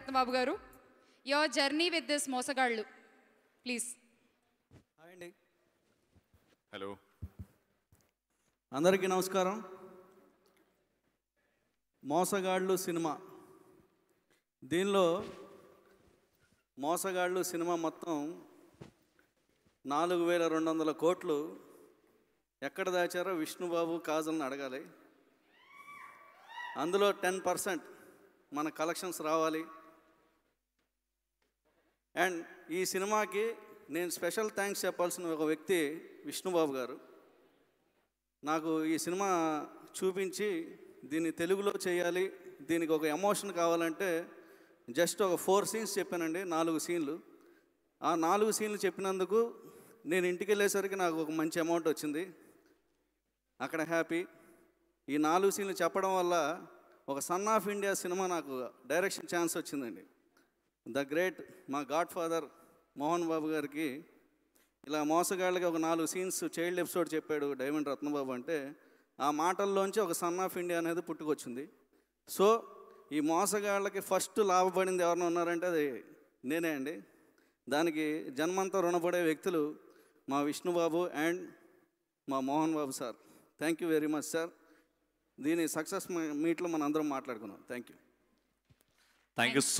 రత్నబాబు గారు your journey with this మోసగాళ్ళు please hello అందరికీ నమస్కారం మోసగాళ్ళు సినిమా దీనిలో మోసగాళ్ళు సినిమా మొత్తం నాలుగు వేల రెండు వందల కోట్లు ఎక్కడ దాచారో విష్ణుబాబు కాజల్ని అడగాలి అందులో టెన్ పర్సెంట్ మన కలెక్షన్స్ రావాలి అండ్ ఈ సినిమాకి నేను స్పెషల్ థ్యాంక్స్ చెప్పాల్సిన ఒక వ్యక్తి విష్ణుబాబు గారు నాకు ఈ సినిమా చూపించి దీన్ని తెలుగులో చేయాలి దీనికి ఒక ఎమోషన్ కావాలంటే జస్ట్ ఒక ఫోర్ సీన్స్ చెప్పానండి నాలుగు సీన్లు ఆ నాలుగు సీన్లు చెప్పినందుకు నేను ఇంటికి వెళ్ళేసరికి నాకు ఒక మంచి అమౌంట్ వచ్చింది అక్కడ హ్యాపీ ఈ నాలుగు సీన్లు చెప్పడం వల్ల ఒక సన్ ఆఫ్ ఇండియా సినిమా నాకు డైరెక్షన్ ఛాన్స్ వచ్చిందండి ద గ్రేట్ మా గాడ్ ఫాదర్ మోహన్ బాబు గారికి ఇలా మోసగాళ్ళకి ఒక నాలుగు సీన్స్ చైల్డ్ ఎపిసోడ్ చెప్పాడు డైమండ్ రత్నబాబు అంటే ఆ మాటల్లోంచి ఒక సన్ ఆఫ్ ఇండియా అనేది పుట్టుకొచ్చింది సో ఈ మోసగాళ్ళకి ఫస్ట్ లాభపడింది ఎవరైనా ఉన్నారంటే అది నేనే అండి దానికి జన్మంతా రుణపడే వ్యక్తులు మా విష్ణుబాబు అండ్ మా Mohan Babu sir thank you very much sir దీని సక్సెస్ మీట్లో మనం అందరం మాట్లాడుకున్నాం థ్యాంక్ యూ థ్యాంక్ యూ